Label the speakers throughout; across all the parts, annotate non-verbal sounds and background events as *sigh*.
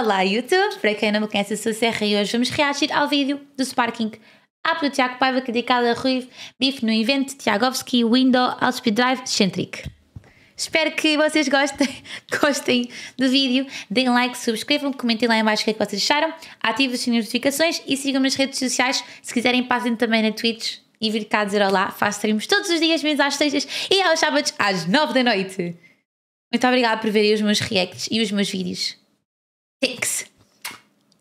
Speaker 1: Olá, YouTube! Para quem não me conhece, eu sou Serra e hoje vamos reagir ao vídeo do Sparking. App do Tiago Paiva criticado a Ruiv bife no evento Tiagovski Window Speed Drive Centric. Espero que vocês gostem, *laughs* gostem do vídeo. Deem like, subscrevam, comentem lá em baixo o que, é que vocês acharam, ativem os de notificações e sigam-me nas redes sociais. Se quiserem, passem também na Twitch e vir cá dizer olá. Faço streams todos os dias, menos às sextas e aos sábados às nove da noite. Muito obrigada por verem os meus reacts e os meus vídeos.
Speaker 2: Thanks.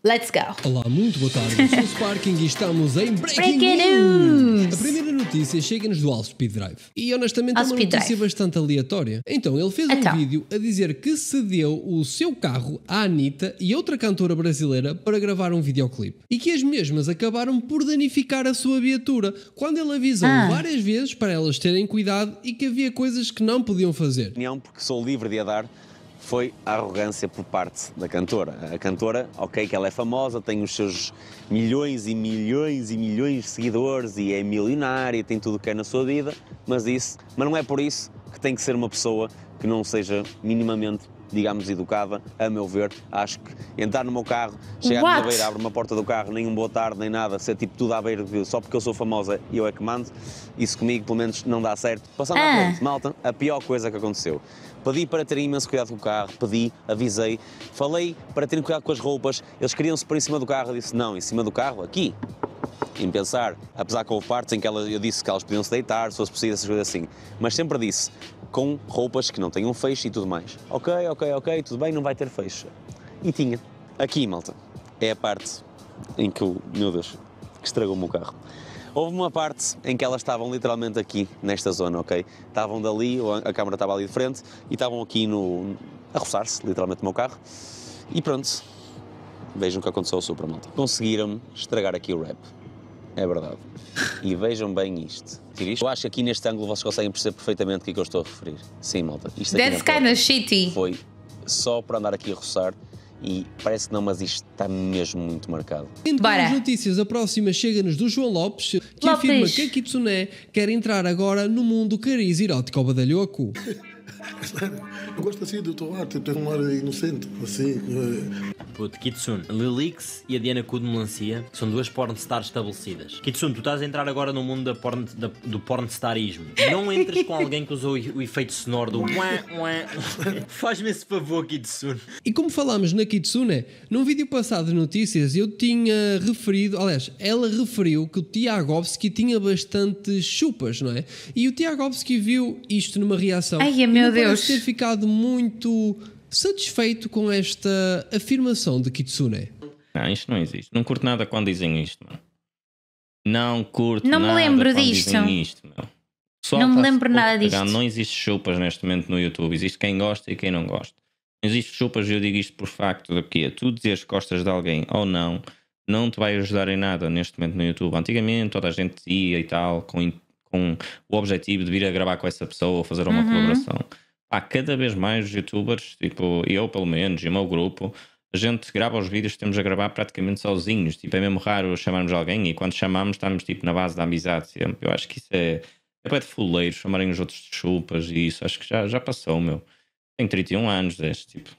Speaker 2: Let's go! Olá, muito boa tarde. *laughs* Sou Sparking e estamos em Breaking, Breaking News. News! A primeira notícia chega-nos do All Speed Drive. E honestamente All é uma Speed notícia Drive. bastante aleatória. Então, ele fez então. um vídeo a dizer que cedeu o seu carro à Anitta e outra cantora brasileira para gravar um videoclipe. E que as mesmas acabaram por danificar a sua viatura, quando ele avisou ah. várias vezes para elas terem cuidado e que havia coisas que não podiam fazer.
Speaker 3: Não, Porque sou livre de a dar foi a arrogância por parte da cantora. A cantora, ok, que ela é famosa, tem os seus milhões e milhões e milhões de seguidores e é milionária, tem tudo o que é na sua vida, mas isso, mas não é por isso que tem que ser uma pessoa que não seja minimamente digamos, educada, a meu ver. Acho que entrar no meu carro, chegar na beira, abrir uma porta do carro, nem um boa tarde, nem nada, ser tipo tudo à beira de só porque eu sou famosa e eu é que mando, isso comigo pelo menos não dá certo. Passando ah. à frente, malta, a pior coisa que aconteceu. Pedi para terem imenso cuidado com o carro, pedi, avisei, falei para terem cuidado com as roupas, eles queriam-se pôr em cima do carro, eu disse não, em cima do carro, aqui. Em pensar, apesar que houve partes em que ela, eu disse que elas podiam se deitar, se fosse possível, essas coisas assim, mas sempre disse, com roupas que não tenham fecho e tudo mais. Ok, ok, ok, tudo bem, não vai ter fecho. E tinha. Aqui, malta, é a parte em que, o meu Deus, que estragou-me o carro. Houve uma parte em que elas estavam literalmente aqui, nesta zona, ok? Estavam dali, a câmara estava ali de frente, e estavam aqui no. a roçar-se, literalmente, no meu carro. E pronto. Vejam o que aconteceu ao Supra, malta. Conseguiram estragar aqui o rap. É verdade. E vejam bem isto. Eu acho que aqui neste ângulo vocês conseguem perceber perfeitamente o que é que eu estou a referir. Sim, malta. Isto That's kind of shitty. Foi só para andar aqui a roçar e parece que não, mas isto está mesmo muito marcado.
Speaker 2: Então, as notícias, a próxima chega-nos do João Lopes, que Lopes. afirma que a Kitsune quer entrar agora no mundo cariz erótico ao badalhoco.
Speaker 4: Eu gosto assim do teu arte, tipo, tem um ar inocente, assim. É-
Speaker 5: Puto, Kitsune, Lilix e a Diana Kudo Melancia são duas pornstars estabelecidas. Kitsune, tu estás a entrar agora no mundo da porn, da, do pornstarismo.
Speaker 2: Não entres com alguém
Speaker 5: que usou o, o efeito sonoro do
Speaker 2: *laughs*
Speaker 5: Faz-me esse favor,
Speaker 2: Kitsune. E como falámos na Kitsune, num vídeo passado de notícias eu tinha referido, aliás, ela referiu que o Tiagovski tinha bastante chupas, não é? E o Tiagovski viu isto numa reação. Ai, é meu Adeus. ter ficado muito satisfeito com esta afirmação de Kitsune.
Speaker 5: Não, isto não existe. Não curto nada quando dizem isto, mano. Não curto não nada. Não me lembro quando disto. Dizem isto, meu. Só não me lembro nada disto. Pegar. Não existe chupas neste momento no YouTube. Existe quem gosta e quem não gosta. Não existe chupas, eu digo isto por facto de que é tu dizer que gostas de alguém ou não, não te vai ajudar em nada neste momento no YouTube. Antigamente toda a gente ia e tal, com com o objetivo de vir a gravar com essa pessoa ou fazer uma uhum. colaboração. Há cada vez mais youtubers, tipo eu pelo menos, e o meu grupo, a gente grava os vídeos, temos a gravar praticamente sozinhos. Tipo, é mesmo raro chamarmos alguém e quando chamamos estamos tipo na base da amizade sempre. Eu acho que isso é. É para de fuleiro chamarem os outros de chupas e isso. Acho que já, já passou, meu. Tenho 31 anos deste tipo.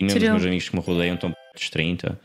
Speaker 5: E mesmo os meus amigos que me rodeiam estão perto dos 30.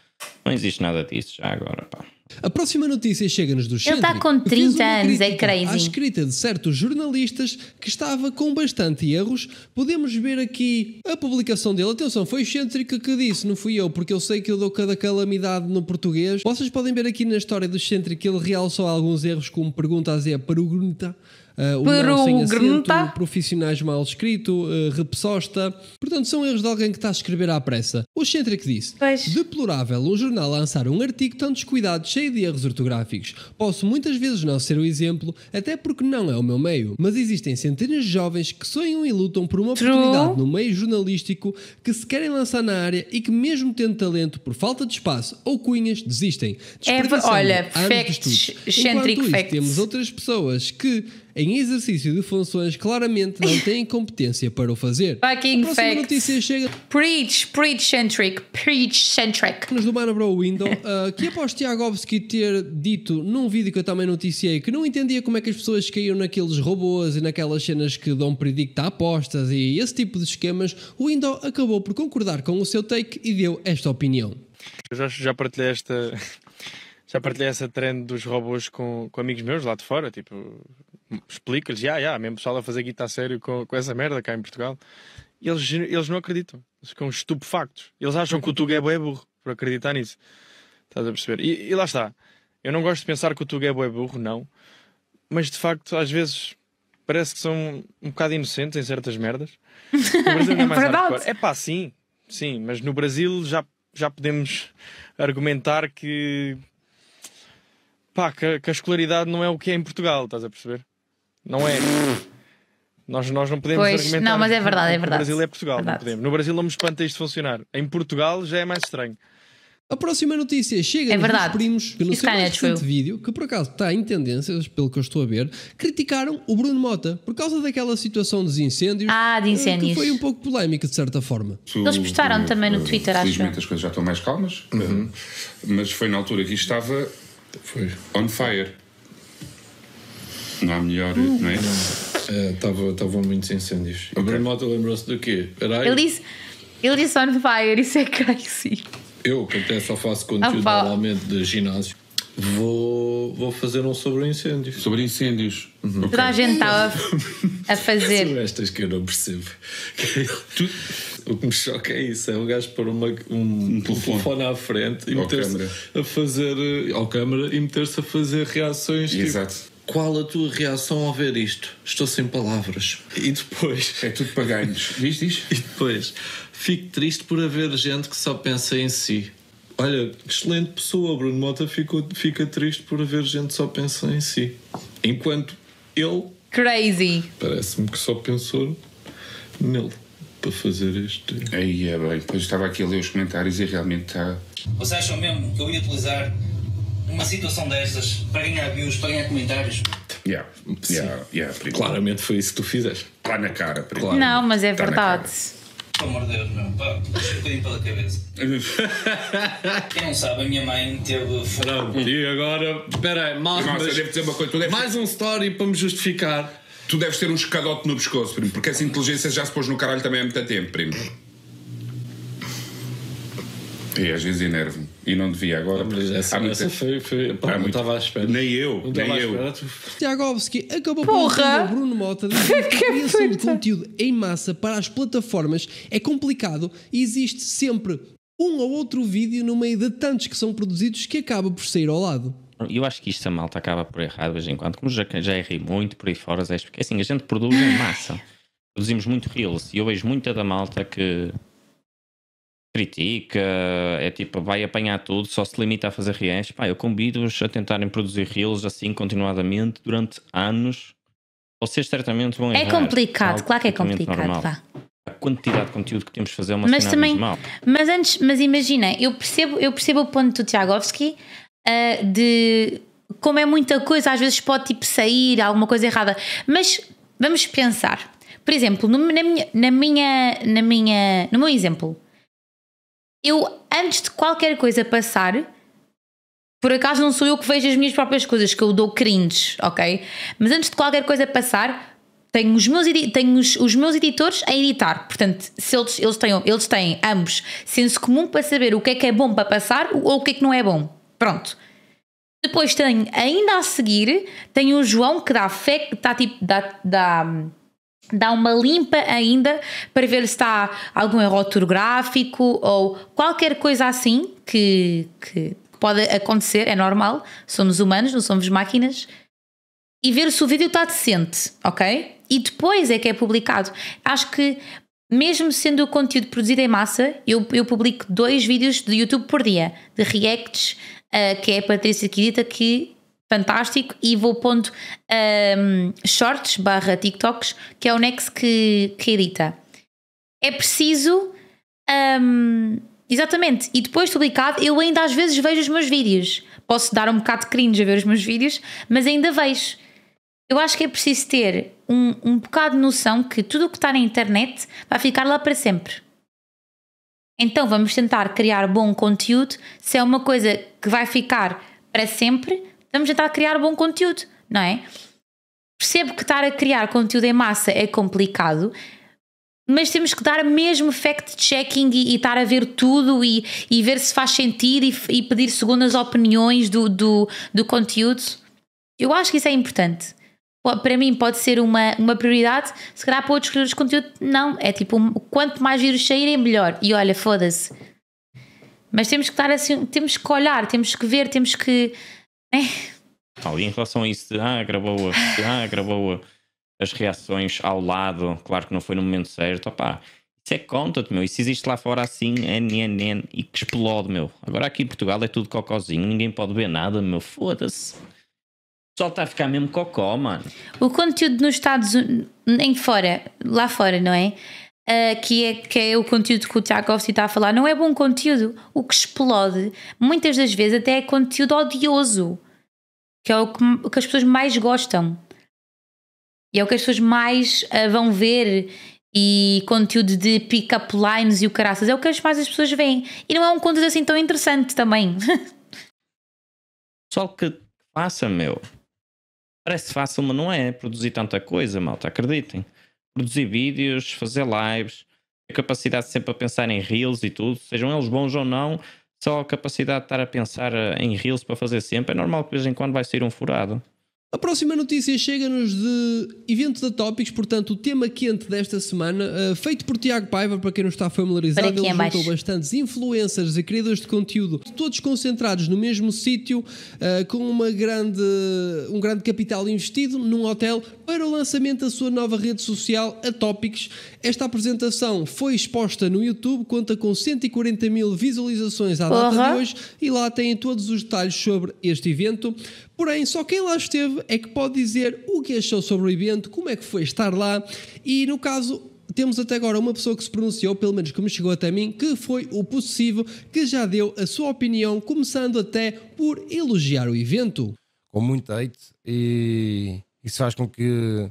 Speaker 5: Não existe nada disso já agora, pá.
Speaker 2: A próxima notícia chega-nos do Xandri. Ele está com 30 anos, é crazy. A escrita de certos jornalistas que estava com bastante erros. Podemos ver aqui a publicação dele. Atenção, foi o Xandri que, disse, não fui eu, porque eu sei que eu dou cada calamidade no português. Vocês podem ver aqui na história do Xandri que ele realçou alguns erros, como pergunta a Zé Pergunta uh, o Peru sem acento, Grunta. profissionais mal escrito, uh, repsosta. Portanto, são erros de alguém que está a escrever à pressa. O que disse: pois. Deplorável um jornal lançar um artigo tão descuidado, cheio de erros ortográficos. Posso muitas vezes não ser o exemplo, até porque não é o meu meio. Mas existem centenas de jovens que sonham e lutam por uma True. oportunidade no meio jornalístico, que se querem lançar na área e que, mesmo tendo talento, por falta de espaço ou cunhas, desistem. É, olha, facts, centric Temos outras pessoas que em exercício de funções claramente não têm competência para o fazer. *laughs* Fucking a facts. notícia chega... Preach, preach-centric, preach-centric. Nos do Mano Bro Window, uh, *laughs* que após Tiagovski ter dito num vídeo que eu também noticiei que não entendia como é que as pessoas caíram naqueles robôs e naquelas cenas que dão predicta a apostas e esse tipo de esquemas, o Window acabou por concordar com o seu take e deu esta opinião.
Speaker 6: Eu já, já partilhei esta... *laughs* Já partilhei essa trend dos robôs com, com amigos meus lá de fora, tipo, explica-lhes, já, já, mesmo pessoal a fazer guita a sério com, com essa merda cá em Portugal. eles, eles não acreditam, eles ficam estupefactos. Eles acham que o Tuga é burro por acreditar nisso. Estás a perceber? E, e, lá está. Eu não gosto de pensar que o Tuga é burro, não. Mas de facto, às vezes parece que são um bocado inocentes em certas merdas. *laughs* é mais É pá, sim, sim, mas no Brasil já, já podemos argumentar que, pá, que a escolaridade não é o que é em Portugal, estás a perceber? Não é. nós, nós não podemos pois, argumentar. Não, mas é verdade, é verdade. No Brasil é Portugal, não podemos. No Brasil não me espanta isto funcionar. Em Portugal já é mais estranho.
Speaker 2: A próxima notícia chega é nos primos que no seu é, recente vídeo, que por acaso está em tendências, pelo que eu estou a ver, criticaram o Bruno Mota por causa daquela situação dos incêndios. Ah, de eh, incêndios. Que foi um pouco polémica, de certa forma. Eles postaram também no eh, Twitter, acho. Felizmente
Speaker 6: as coisas já estão mais calmas, uhum. Eh, mas foi na altura que estava foi. on fire não há melhor, hum. não é? Estavam é, uh, muitos incêndios. Okay. Bruno o Mota lembrou-se do quê? Era ele disse,
Speaker 1: ele disse on fire, isso é crazy.
Speaker 6: Eu, que até só faço ah, conteúdo Opa. normalmente de ginásio, vou, vou fazer um sobre incêndios. Sobre incêndios. Uhum. Okay. Toda a gente
Speaker 1: estava a *laughs* fazer. São
Speaker 6: estas que eu não percebo. *laughs* o que me choca é isso: é um gajo pôr uma, um, um, telefone. telefone. à frente e meter-se a fazer. ao eh, câmara e meter-se a fazer reações. Tipo, Exato. Tipo, qual a tua reação ao ver isto? Estou sem palavras. E depois. É tudo para ganhos. diz, *laughs* E depois. Fico triste por haver gente que só pensa em si. Olha, excelente pessoa, Bruno Mota ficou, fica triste por haver gente que só pensa em si. Enquanto ele.
Speaker 1: Crazy!
Speaker 6: Parece-me que só pensou nele para fazer este. Aí é bem, depois estava aqui a ler os comentários e realmente está.
Speaker 3: Vocês acham mesmo que eu ia utilizar uma situação destas para ganhar
Speaker 2: views, é para ganhar é comentários.
Speaker 6: Yeah, yeah, yeah, primo. Claramente foi isso que tu fizeste. Está na cara, primo. Claro. Não, mas é Tá
Speaker 3: verdade. Pelo amor de Deus, meu, pá, pela cabeça.
Speaker 6: *laughs* Quem não sabe, a minha mãe teve fraude. e agora, espera aí, mais, Nossa, dizer uma coisa. deves, mais um story para me justificar. tu deves ter um escadote no pescoço, primo, porque essa inteligência já se pôs no caralho também há muito tempo, primo. E às vezes enervo-me e não devia agora. essa, há essa foi, foi... Pá, não estava à espera. Nem eu, não nem eu.
Speaker 2: Tiagovski acabou Porra. por Bruno Mota de *laughs* criação de conteúdo em massa para as plataformas é complicado e existe sempre um ou outro vídeo no meio de tantos que são produzidos que acaba por sair ao lado.
Speaker 5: Eu acho que isto a malta acaba por errar de vez em quando, como já, já errei muito por aí fora, porque é assim, a gente produz em massa. Produzimos muito reels e eu vejo muita da malta que critica, é tipo, vai apanhar tudo, só se limita a fazer reais. Pá, eu convido-vos a tentarem produzir reels assim continuadamente durante anos. Vocês certamente vão é errar. É complicado, claro que é complicado, vá. A quantidade de conteúdo que temos de fazer é uma mas também, normal.
Speaker 1: Mas antes, mas imagina, eu percebo, eu percebo o ponto do Tiagovski uh, de como é muita coisa, às vezes pode tipo sair alguma coisa errada, mas vamos pensar. Por exemplo, no, na minha, na minha, na minha, no meu exemplo, eu, antes de qualquer coisa passar, por acaso não sou eu que vejo as minhas próprias coisas, que eu dou cringe, ok? Mas antes de qualquer coisa passar, tenho os meus, tenho os, os meus editores a editar. Portanto, se eles, eles, têm, eles têm ambos senso comum para saber o que é que é bom para passar ou o que é que não é bom. Pronto. Depois tenho, ainda a seguir, tenho o João que dá fé, está tipo, dá, dá hum, dá uma limpa ainda para ver se está algum erro ortográfico ou qualquer coisa assim que, que pode acontecer, é normal, somos humanos, não somos máquinas, e ver se o vídeo está decente, ok? E depois é que é publicado. Acho que mesmo sendo o conteúdo produzido em massa, eu, eu publico dois vídeos do YouTube por dia, de reacts, uh, que é a Patrícia Quirita que fantástico e vou pondo um, shorts barra TikToks, que é o Nex que, que edita. É preciso. Um, exatamente, e depois publicado, eu ainda às vezes vejo os meus vídeos. Posso dar um bocado de cringe a ver os meus vídeos, mas ainda vejo. Eu acho que é preciso ter um, um bocado de noção que tudo o que está na internet vai ficar lá para sempre. Então vamos tentar criar bom conteúdo. Se é uma coisa que vai ficar para sempre, estamos a tentar criar bom conteúdo, não é? Percebo que estar a criar conteúdo em massa é complicado, mas temos que dar mesmo fact-checking e, e, estar a ver tudo e, e ver se faz sentido e, e pedir segundas opiniões do, do, do conteúdo. Eu acho que isso é importante para mim pode ser uma, uma prioridade, se calhar para outros criadores de conteúdo, não. É tipo, quanto mais vírus saírem, melhor. E olha, foda-se. Mas temos que estar assim, temos que olhar, temos que ver, temos que
Speaker 5: Ali é. em relação a isso ah, gravou-a, ah, gravou-a, as reações ao lado, claro que não foi no momento certo, opá, isso é conta-te, meu. Isso existe lá fora assim, NNN, é, é, e que explode, meu. Agora aqui em Portugal é tudo cocózinho, ninguém pode ver nada, meu. Foda-se. só está a ficar mesmo cocó, mano.
Speaker 1: O conteúdo nos Estados Unidos, fora, lá fora, não é? uh, que, é, que é o conteúdo que o Tchaikovsky está a falar, não é bom conteúdo. O que explode, muitas das vezes, até é conteúdo odioso, que é o que, o que as pessoas mais gostam. E é o que as pessoas mais uh, vão ver e conteúdo de pick-up lines e o caraças. É o que as mais as pessoas veem. E não é um conteúdo assim tão interessante também.
Speaker 5: *laughs* Só que faça, meu. Parece fácil, mas não é. Produzir tanta coisa, malta, acreditem produzir vídeos, fazer lives, a capacidade de sempre a pensar em reels e tudo, sejam eles bons ou não, só a capacidade de estar a pensar eh, em reels para fazer sempre, é normal que de vez em quando vai sair um furado.
Speaker 2: A próxima notícia chega-nos de eventos da Tópicos, portanto, o tema quente desta semana, uh, feito por Tiago Paiva, para quem não está familiarizado, ele juntou mais. bastantes influencers e criadores de conteúdo, todos concentrados no mesmo sítio, uh, com uma grande, um grande capital investido num hotel para o lançamento da sua nova rede social, a Topics. Esta apresentação foi exposta no YouTube, conta com 140 mil visualizações à data de hoje e lá têm todos os detalhes sobre este evento. Porém, só quem lá esteve é que pode dizer o que achou sobre o evento, como é que foi estar lá e, no caso, temos até agora uma pessoa que se pronunciou, pelo menos que me chegou até mim, que foi o possessivo, que já deu a sua opinião, começando até por elogiar o evento. Com muito
Speaker 7: hate e isso faz com que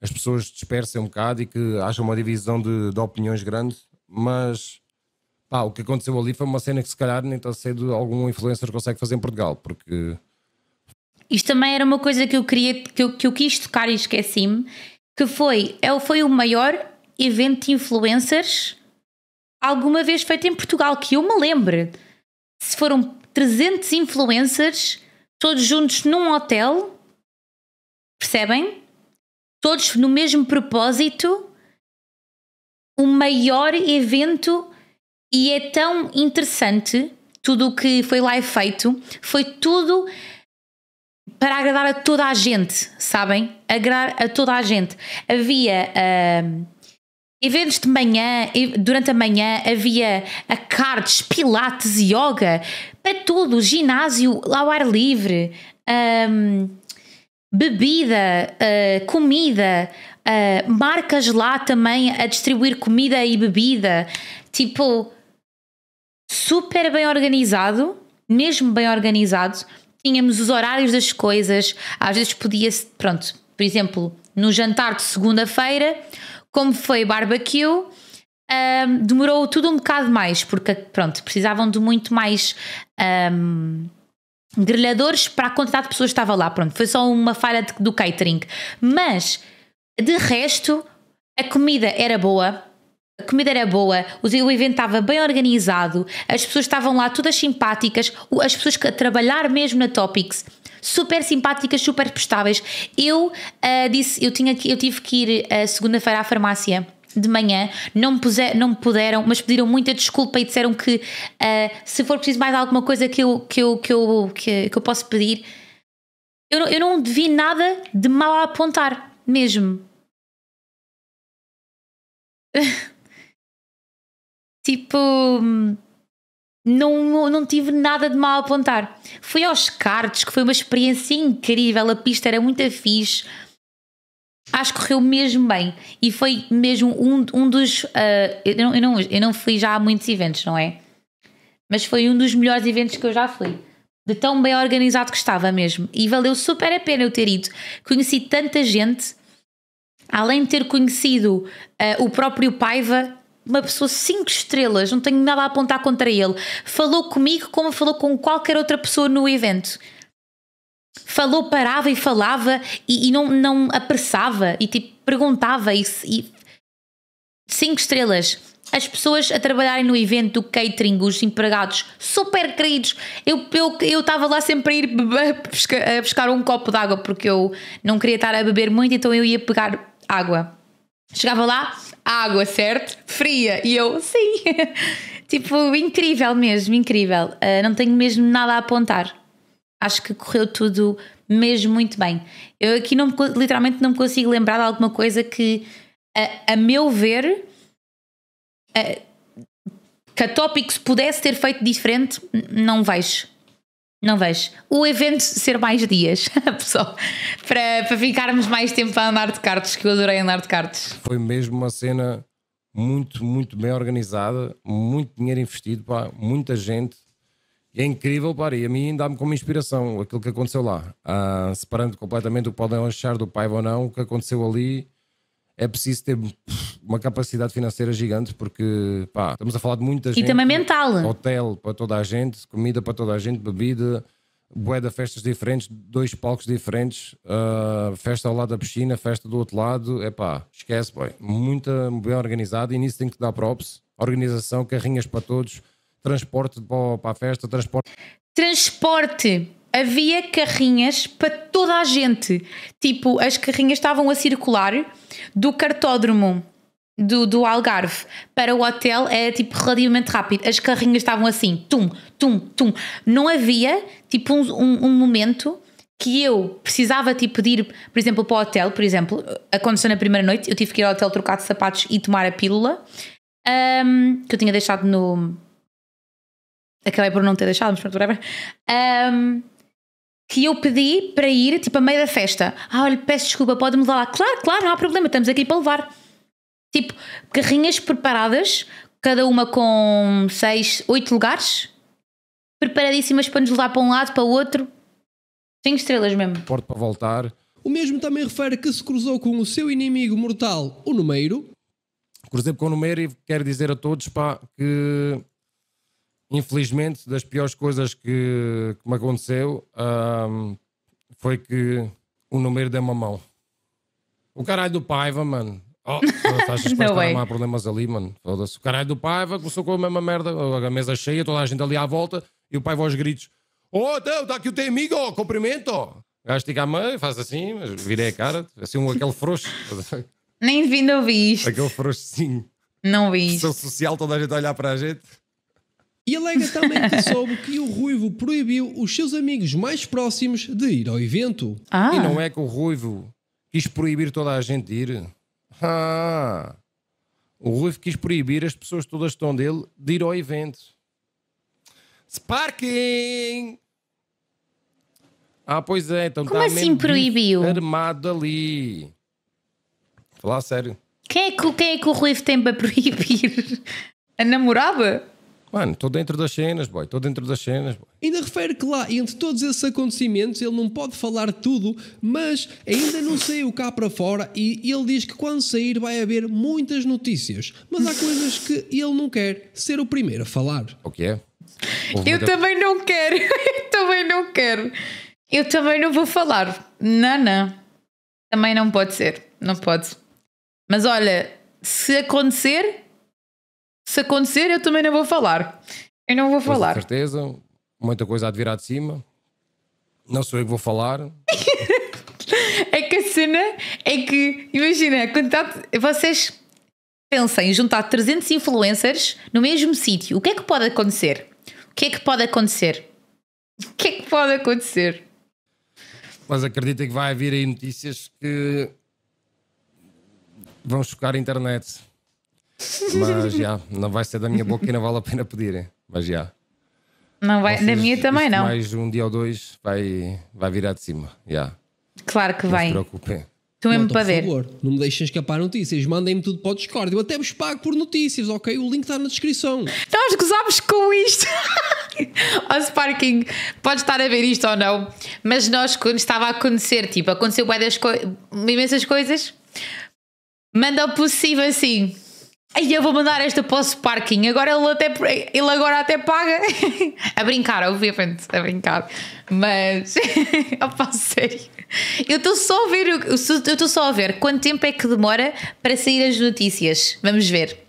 Speaker 7: as pessoas dispersem um bocado e que haja uma divisão de, de opiniões grande, mas pá, o que aconteceu ali foi uma cena que se calhar nem tão cedo algum influencer consegue fazer em Portugal, porque
Speaker 1: isto também era uma coisa que eu queria que eu, que eu quis tocar e esqueci-me, que foi, é foi o maior evento de influencers alguma vez feito em Portugal, que eu me lembre. Se foram 300 influencers todos juntos num hotel Percebem? Todos no mesmo propósito, o maior evento, e é tão interessante tudo o que foi lá feito, foi tudo para agradar a toda a gente, sabem? Agradar a toda a gente. Havia uh, eventos de manhã, durante a manhã havia a cards, pilates, yoga, para tudo, ginásio ao ar livre. Um, bebida, uh, comida, uh, marcas lá também a distribuir comida e bebida. Tipo, super bem organizado, mesmo bem organizado. Tínhamos os horários das coisas, às vezes podia-se, pronto, por exemplo, no jantar de segunda-feira, como foi barbecue, um, ehm, demorou tudo um bocado mais, porque, pronto, precisavam de muito mais. Um, ehm, grelhadores para a quantidade de pessoas que estava lá. Pronto, foi só uma falha de, do catering. Mas, de resto, a comida era boa. A comida era boa, o evento estava bem organizado, as pessoas estavam lá todas simpáticas, as pessoas que a trabalhar mesmo na Topics, super simpáticas, super prestáveis. Eu uh, disse, eu, tinha, eu tive que ir uh, segunda-feira à farmácia de manhã, não me, puser, não me puderam, mas pediram muita desculpa e disseram que uh, se for preciso mais alguma coisa que eu, que eu, que eu, que, que eu posso pedir, eu não, eu não vi nada de mal a apontar, mesmo. *laughs* tipo, não, não tive nada de mal a apontar. Fui aos cards que foi uma experiência incrível, a pista era muito fixe. Acho que correu mesmo bem e foi mesmo um, um dos. Uh, eu, não, eu, não, eu não fui já a muitos eventos, não é? Mas foi um dos melhores eventos que eu já fui. De tão bem organizado que estava mesmo. E valeu super a pena eu ter ido. Conheci tanta gente, além de ter conhecido uh, o próprio Paiva, uma pessoa cinco estrelas, não tenho nada a apontar contra ele. Falou comigo como falou com qualquer outra pessoa no evento falou, parava e falava e, e não, não apressava e tipo perguntava e, e cinco estrelas. As pessoas a trabalharem no evento do catering, os empregados, super queridos. Eu estava eu, eu lá sempre a ir a buscar um copo de água porque eu não queria estar a beber muito, então eu ia pegar água. Chegava lá, água, certo? Fria. E eu, sim. *laughs* tipo, incrível mesmo, incrível. Uh, não tenho mesmo nada a apontar. Acho que correu tudo mesmo muito bem. Eu aqui não, literalmente não me consigo lembrar de alguma coisa que, a, a meu ver, a, que a se pudesse ter feito diferente, não vejo. Não vejo. O evento ser mais dias, *laughs* pessoal, para, para ficarmos mais tempo a andar de cartas, que eu adorei andar de cartas.
Speaker 7: Foi mesmo uma cena muito, muito bem organizada, muito dinheiro investido, pá, muita gente, é incrível, para e a mim dá-me como inspiração aquilo que aconteceu lá. Ah, separando completamente o que podem achar do pai ou não, o que aconteceu ali é preciso ter uma capacidade financeira gigante, porque pá, estamos a falar de muita e gente. E também mental. Hotel para toda a gente, comida para toda a gente, bebida, bué de festas diferentes, dois palcos diferentes, uh, festa ao lado da piscina, festa do outro lado. É pá, esquece, boy. Muita, bem organizada e nisso tem que dar props. Organização, carrinhas para todos transporte para a festa, transporte.
Speaker 1: Transporte! Havia carrinhas para toda a gente. Tipo, as carrinhas estavam a circular do cartódromo do, do Algarve para o hotel era tipo relativamente rápido. As carrinhas estavam assim, tum, tum, tum. Não havia tipo um, um, um momento que eu precisava tipo de ir, por exemplo, para o hotel, por exemplo, aconteceu na primeira noite, eu tive que ir ao hotel trocar de sapatos e tomar a pílula um, que eu tinha deixado no, acabei por não ter deixado, mas pronto, whatever. Um, que eu pedi para ir, tipo, a meio da festa. Ah, olha, peço desculpa, pode-me levar lá. Claro, claro, não há problema, estamos aqui para levar. Tipo, carrinhas preparadas, cada uma com seis, oito lugares, preparadíssimas para nos levar para um lado, para o outro. Cinco estrelas mesmo.
Speaker 2: Porto para voltar. O mesmo também refere que se cruzou com o seu inimigo mortal, o Numeiro.
Speaker 7: Cruzei com o Numeiro e quero dizer a todos pá, que infelizmente, das piores coisas que, que me aconteceu um, foi que o número deu uma mão. O caralho do Paiva, mano. Oh, *laughs* achas que não, não há problemas ali, mano? O caralho do Paiva começou com a mesma merda, a mesa cheia, toda a gente ali à volta e o Paiva aos gritos: Oh, então, está aqui o teu amigo, oh, cumprimento. Gaste estica a mão, faz assim, mas virei a cara, assim, um, aquele frouxo.
Speaker 1: Nem vindo isto.
Speaker 7: Aquele sim. Não vi. Sou social, toda a gente a olhar para a gente.
Speaker 2: E alega também que soube que o Ruivo proibiu os seus amigos mais próximos de ir ao evento. Ah. E não é
Speaker 7: que o Ruivo quis proibir toda a gente de ir. Ah. O Ruivo quis proibir as pessoas todas estão dele de ir ao evento. Sparking! Ah, pois é, então Como tá assim proibiu? Armado ali. Falar sério.
Speaker 1: Quem é que, quem
Speaker 2: é que o Ruivo tem para proibir? A namorada?
Speaker 7: Mano, estou dentro das cenas, boy. Estou dentro das cenas, boy.
Speaker 2: Ainda refere que lá, entre todos esses acontecimentos, ele não pode falar tudo, mas ainda não saiu cá para fora e ele diz que quando sair vai haver muitas notícias. Mas há coisas que ele não quer ser o primeiro
Speaker 7: a falar. O que é? Eu
Speaker 2: também não quero. *laughs* Eu também não quero. Eu também não vou falar.
Speaker 1: Não, não. Também não pode ser. Não pode. Mas olha, se acontecer, se acontecer, eu também não vou falar. Eu não vou falar. Com
Speaker 7: certeza, muita coisa há de virar de cima. Não sou eu que vou falar. *laughs*
Speaker 1: é que a cena é que, imagina, quando tá- vocês pensem em juntar 300 influencers no mesmo sítio. O que é que pode acontecer? O que é que pode acontecer? O que é que pode acontecer?
Speaker 7: Mas acredita que vai vir aí notícias que vão chocar a internet. Mas já, não vai ser da minha boca e não vale a pena pedirem. Mas já.
Speaker 1: Não vai, da minha também não.
Speaker 7: Mais um dia ou dois vai, vai virar de cima. Já.
Speaker 2: Claro que não vai. Não se
Speaker 7: preocupem. Tu mesmo para ver. Favor, não me deixem escapar notícias, mandem-me tudo para o
Speaker 2: Discord. Eu até vos pago por notícias, ok? O link está na descrição. Nós então, gozámos com isto. *laughs* Ó Sparking, pode estar a ver isto ou não, mas nós, quando estava a acontecer,
Speaker 1: tipo, aconteceu várias co imensas coisas, manda o possível assim. Aí eu vou mandar esta para o Sparking. Agora ele, até, ele agora até paga. *laughs* a brincar, obviamente, a brincar. Mas, *laughs* opa, sério. Eu estou só a ver, eu estou só a ver quanto tempo é que demora para sair as notícias.
Speaker 2: Vamos ver.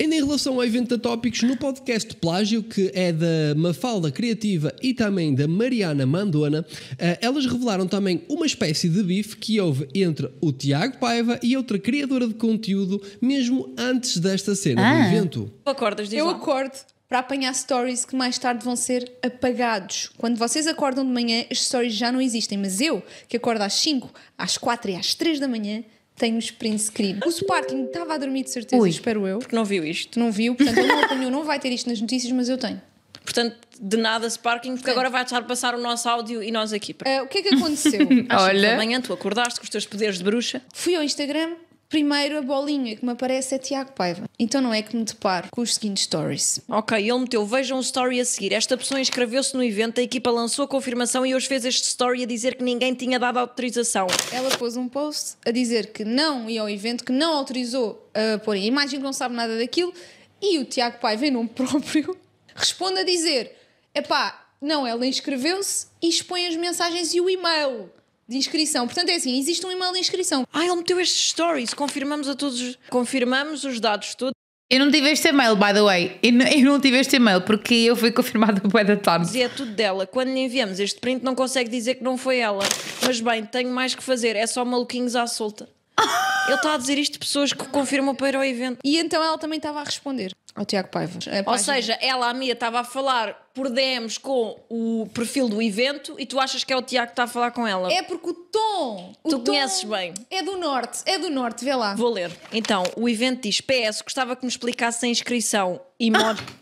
Speaker 2: Ainda em relação ao evento da Tópicos, no podcast Plágio, que é da Mafalda Criativa e também da Mariana Mandona, eh, elas revelaram também uma espécie de bife que houve entre o Tiago Paiva e outra criadora de conteúdo, mesmo antes desta cena ah. do evento. Tu
Speaker 8: acordas, diz Eu lá. acordo para apanhar stories que mais tarde vão ser apagados. Quando vocês acordam de manhã, as stories já não existem, mas eu, que acordo às 5, às 4 e às 3 da manhã, tem os prints príncipes O ah. Sparking estava a dormir de certeza, Ui, espero eu. Porque não viu isto. Não viu, portanto ele não *laughs* apanhou, não vai ter isto nas notícias, mas eu tenho. Portanto,
Speaker 9: de nada Sparking, porque Sim. agora vai estar passar o nosso áudio e nós aqui. Uh, ah, o que
Speaker 8: é que aconteceu? *laughs* Olha. Que amanhã
Speaker 9: tu acordaste com os teus poderes de bruxa.
Speaker 8: Fui ao Instagram, primeiro a bolinha que me aparece é Tiago Paiva. Então não é que me deparo com os seguintes stories. Ok, ele
Speaker 9: meteu, vejam um story a seguir. Esta pessoa inscreveu-se no evento, a equipa lançou a confirmação e hoje fez este story a dizer que ninguém tinha dado
Speaker 8: autorização. Ela pôs um post a dizer que não ia ao evento, que não autorizou a pôr a imagem, que não sabe nada daquilo e o Tiago Paiva, em nome *laughs* próprio, responde a dizer: epá, não, ela inscreveu-se e expõe as mensagens e o e-mail de inscrição. Portanto, é assim, existe um e-mail de inscrição. Ah, ele meteu estes stories, confirmamos a todos, confirmamos
Speaker 9: os dados todos.
Speaker 1: Eu não tive este e-mail, by the way. Eu não, eu não tive este e-mail porque eu fui confirmada *laughs* bué da tarde.
Speaker 9: E é tudo dela. Quando lhe enviamos este print, não consegue dizer que não foi ela. Mas bem, tenho mais que fazer. É só maluquinhos à solta. *laughs* Ele está a dizer isto de pessoas que confirmam para ir ao
Speaker 8: evento. E então ela também estava a responder ao Tiago Paiva. É Ou seja,
Speaker 9: ela, a Mia, estava a falar por DMs com o perfil do evento e tu achas que é o Tiago que está a falar com ela. É porque o tom. Tu o tom conheces bem. É do norte, é do norte, vê lá. Vou ler. Então, o evento diz: PS, gostava que me explicasse a inscrição. *laughs*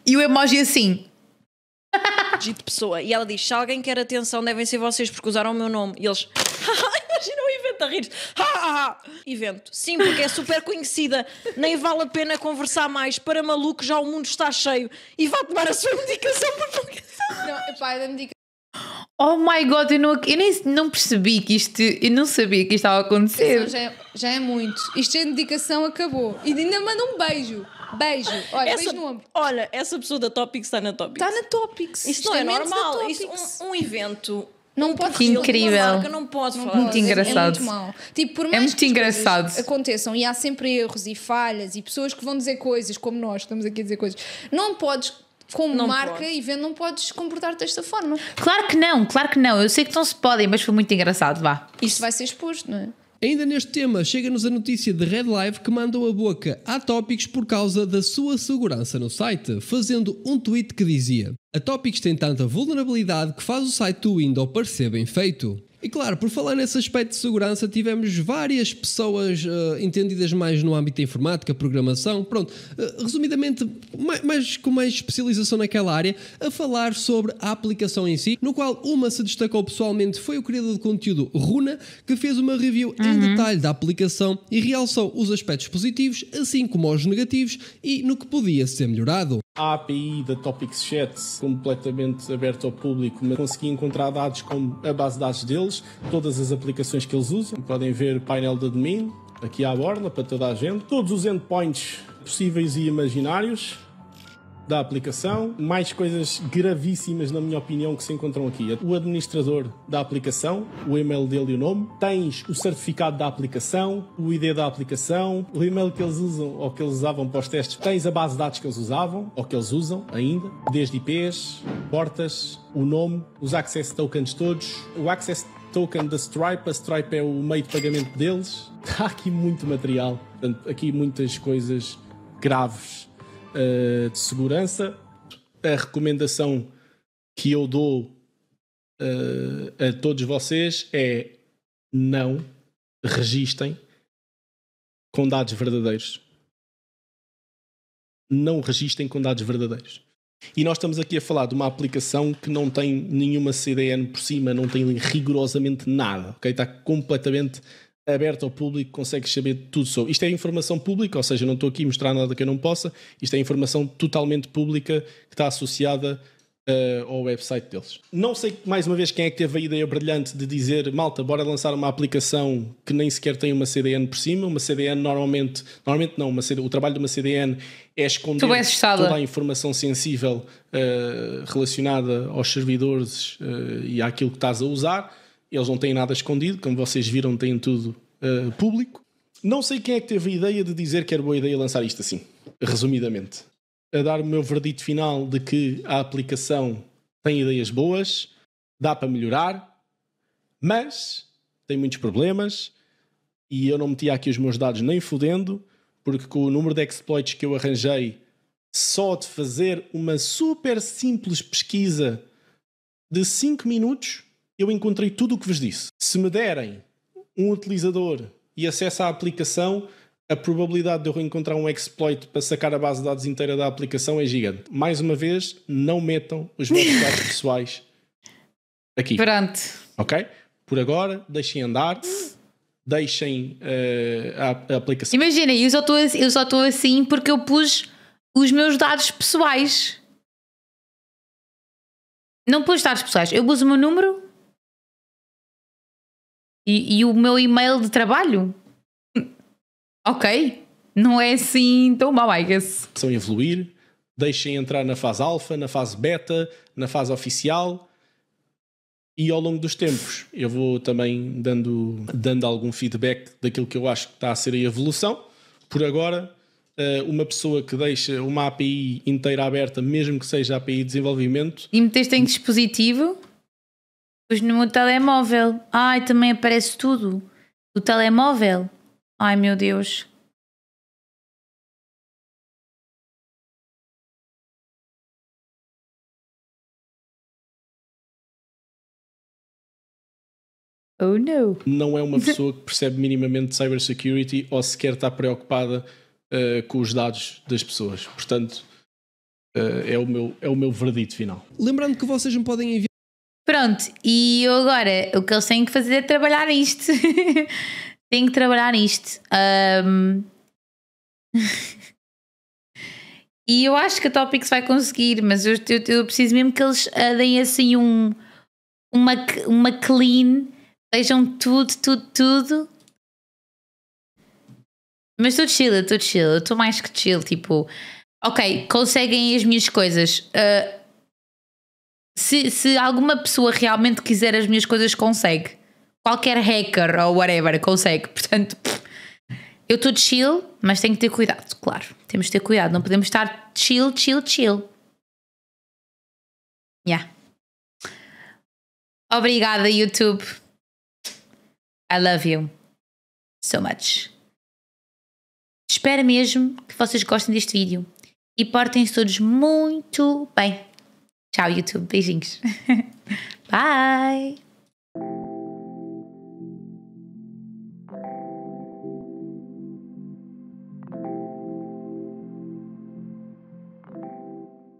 Speaker 9: e o emoji assim. de pessoa. E ela diz: se alguém quer atenção, devem ser vocês porque usaram o meu nome. E eles. *laughs* a rir. Ha, ha, ha. Evento. Sim, porque é super conhecida. Nem vale a pena conversar mais. Para maluco, já o mundo está cheio. E vá tomar a sua medicação por
Speaker 8: não Não, é da medicação.
Speaker 1: Oh my god, eu não, eu nem, não percebi que isto,
Speaker 9: eu não sabia que isto estava a acontecer. Já
Speaker 8: é, já é muito. Isto é indicação, acabou. E ainda manda um beijo. Beijo. Olha, essa, beijo no
Speaker 9: ombro. Olha, essa pessoa da Topics está na Topics. Está
Speaker 8: na Topics. Isto, isto não é, é normal. Isto, um, um evento não que incrível. Marca, não falar. Muito é engraçado. É, muito mal. Tipo, por é mais é muito engraçado. aconteçam e há sempre erros e falhas e pessoas que vão dizer coisas, como nós estamos aqui a dizer coisas, não podes como não marca pode. e vendo, não podes comportar te desta forma.
Speaker 1: Claro que não, claro que não. Eu sei que não se podem, mas foi muito engraçado, vá.
Speaker 2: Isto vai ser exposto, não é? Ainda neste tema, chega-nos a notícia de Red Live que mandou a boca a Topics por causa da sua segurança no site, fazendo um tweet que dizia: A tem tanta vulnerabilidade que faz o site do Windows parecer bem feito. E claro, por falar nesse aspecto de segurança, tivemos várias pessoas uh, entendidas mais no âmbito da informática, programação, pronto, uh, resumidamente, mais, mais, com mais especialização naquela área, a falar sobre a aplicação em si, no qual uma se destacou pessoalmente foi o criador de conteúdo Runa, que fez uma review uhum. em detalhe da aplicação e realçou os aspectos positivos, assim como os negativos e no que podia ser melhorado. A API da Topics Chat,
Speaker 4: completamente aberta ao público, mas consegui encontrar dados como a base de dados deles, todas as aplicações que eles usam. Podem ver painel de admin aqui à borda para toda a gente, todos os endpoints possíveis e imaginários da aplicação. Mais coisas gravíssimas, na minha opinião, que se encontram aqui. O administrador da aplicação, o e-mail dele e o nome. Tens o certificado da aplicação, o ID da aplicação, o e-mail que eles usam ou que eles usavam para os testes. Tens a base de dados que eles usavam ou que eles usam ainda, desde IPs, portas, o nome, os access tokens todos, o access token da Stripe. A Stripe é o meio de pagamento deles. *laughs* Há aqui muito material, portanto, aqui muitas coisas graves uh, de segurança. A recomendação que eu dou uh, a todos vocês é não registem com dados verdadeiros. Não registem com dados verdadeiros. E nós estamos aqui a falar de uma aplicação que não tem nenhuma CDN por cima, não tem rigorosamente nada, ok? Está completamente aberto ao público, consegues saber tudo sobre. Isto é informação pública, ou seja, não estou aqui a mostrar nada que eu não possa, isto é informação totalmente pública que está associada uh, ao website deles. Não sei mais uma vez quem é que teve a ideia brilhante de dizer malta, bora lançar uma aplicação que nem sequer tem uma CDN por cima. Uma CDN normalmente, normalmente não, uma o trabalho de uma CDN é esconder toda a informação sensível uh, relacionada aos servidores uh, e àquilo que estás a usar. Eles não têm nada escondido, como vocês viram, têm tudo uh, público. Não sei quem é que teve a ideia de dizer que era boa ideia lançar isto assim, resumidamente. A dar o meu verdito final de que a aplicação tem ideias boas, dá para melhorar, mas tem muitos problemas e eu não metia aqui os meus dados nem fodendo, porque com o número de exploits que eu arranjei, só de fazer uma super simples pesquisa de 5 minutos eu encontrei tudo o que vos disse. Se me derem um utilizador e acesso à aplicação, a probabilidade de eu encontrar um exploit para sacar a base de dados inteira da aplicação é gigante. Mais uma vez, não metam os meus dados *laughs* pessoais aqui. Pronto. Ok? Por agora, deixem andar. Deixem uh, a, a, aplicação.
Speaker 1: Imagina, eu só estou assim porque eu pus os meus dados pessoais. Não pus dados pessoais. Eu pus o meu número, e, e o meu e-mail de trabalho? Ok, não é assim
Speaker 4: tão mau, I guess. São evoluir, deixem entrar na fase alfa, na fase beta, na fase oficial. E ao longo dos tempos eu vou também dando, dando algum feedback daquilo que eu acho que está a ser a evolução. Por agora, eh, uma pessoa que deixa uma API inteira aberta, mesmo que seja API de desenvolvimento. E
Speaker 1: meteste em dispositivo? Pus no meu telemóvel. Ai, também aparece tudo. Do telemóvel. Ai, meu Deus.
Speaker 4: Oh não. Não é uma *laughs* pessoa que percebe minimamente cybersecurity ou sequer está preocupada uh, com os dados das pessoas. Portanto, uh, é, o meu, é o meu verdito final.
Speaker 2: Lembrando que vocês me podem enviar.
Speaker 1: Pronto, e eu agora o que eles têm que fazer é trabalhar isto. *laughs* têm que trabalhar isto. Um... *laughs* e eu acho que a Topics vai conseguir, mas eu, eu, eu preciso mesmo que eles ah, deem assim um, uma, uma clean, vejam tudo, tudo, tudo. Mas estou chill, estou chill, estou mais que chill. Tipo, ok, conseguem as minhas coisas. Uh, se, se alguma pessoa realmente quiser as minhas coisas, consegue. Qualquer hacker ou whatever consegue. *laughs* Portanto, eu estou chill, mas tenho que ter cuidado, claro. Temos que ter cuidado, não podemos estar chill, chill, chill. Yeah. Obrigada, YouTube. I love you so much. Espero mesmo que vocês gostem deste vídeo e portem-se todos muito bem. Tchau, YouTube. Beijinhos. *laughs* Bye.